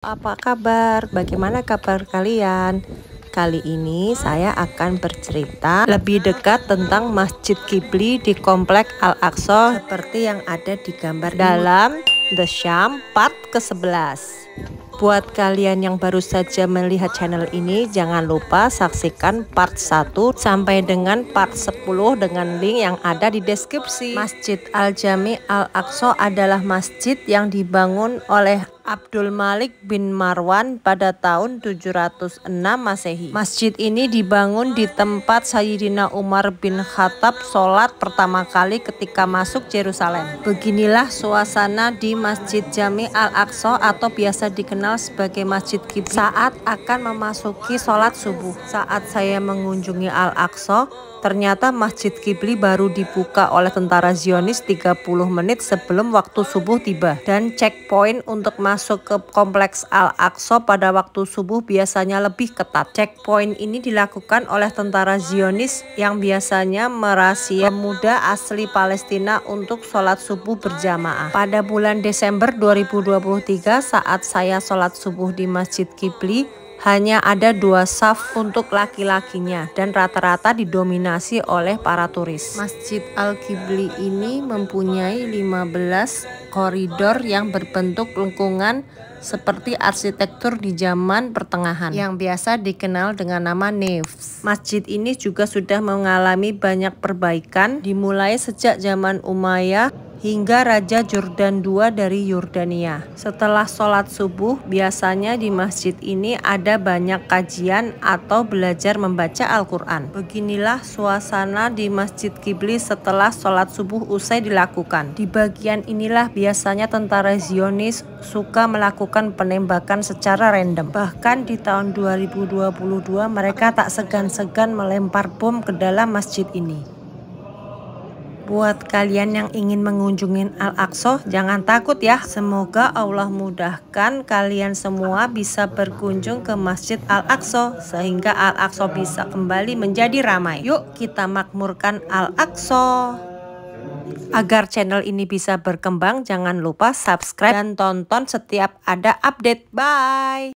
Apa kabar? Bagaimana kabar kalian? Kali ini saya akan bercerita lebih dekat tentang Masjid Qibli di Komplek Al-Aqsa seperti yang ada di gambar dalam The sham part ke-11. Buat kalian yang baru saja melihat channel ini, jangan lupa saksikan part 1 sampai dengan part 10 dengan link yang ada di deskripsi. Masjid Al-Jami Al-Aqsa adalah masjid yang dibangun oleh Abdul Malik bin Marwan pada tahun 706 Masehi. Masjid ini dibangun di tempat Sayyidina Umar bin Khattab sholat pertama kali ketika masuk Yerusalem. Beginilah suasana di Masjid Jami Al-Aqsa atau biasa dikenal sebagai Masjid Qibla saat akan memasuki sholat subuh. Saat saya mengunjungi Al-Aqsa, Ternyata Masjid Qibli baru dibuka oleh tentara Zionis 30 menit sebelum waktu subuh tiba dan checkpoint untuk masuk masuk ke kompleks Al-Aqsa pada waktu subuh biasanya lebih ketat. Checkpoint ini dilakukan oleh tentara Zionis yang biasanya merahasia muda asli Palestina untuk sholat subuh berjamaah. Pada bulan Desember 2023 saat saya sholat subuh di Masjid Qibli, hanya ada dua saf untuk laki-lakinya dan rata-rata didominasi oleh para turis. Masjid Al-Qibli ini mempunyai 15 koridor yang berbentuk lengkungan seperti arsitektur di zaman pertengahan yang biasa dikenal dengan nama Neves. Masjid ini juga sudah mengalami banyak perbaikan dimulai sejak zaman Umayyah hingga Raja Jordan II dari Yordania. Setelah sholat subuh, biasanya di masjid ini ada banyak kajian atau belajar membaca Al-Quran. Beginilah suasana di Masjid Qibli setelah sholat subuh usai dilakukan. Di bagian inilah biasanya tentara Zionis suka melakukan penembakan secara random. Bahkan di tahun 2022 mereka tak segan-segan melempar bom ke dalam masjid ini. Buat kalian yang ingin mengunjungi Al-Aqsa, jangan takut ya. Semoga Allah mudahkan kalian semua bisa berkunjung ke Masjid Al-Aqsa sehingga Al-Aqsa bisa kembali menjadi ramai. Yuk kita makmurkan Al-Aqsa. Agar channel ini bisa berkembang, jangan lupa subscribe dan tonton setiap ada update. Bye!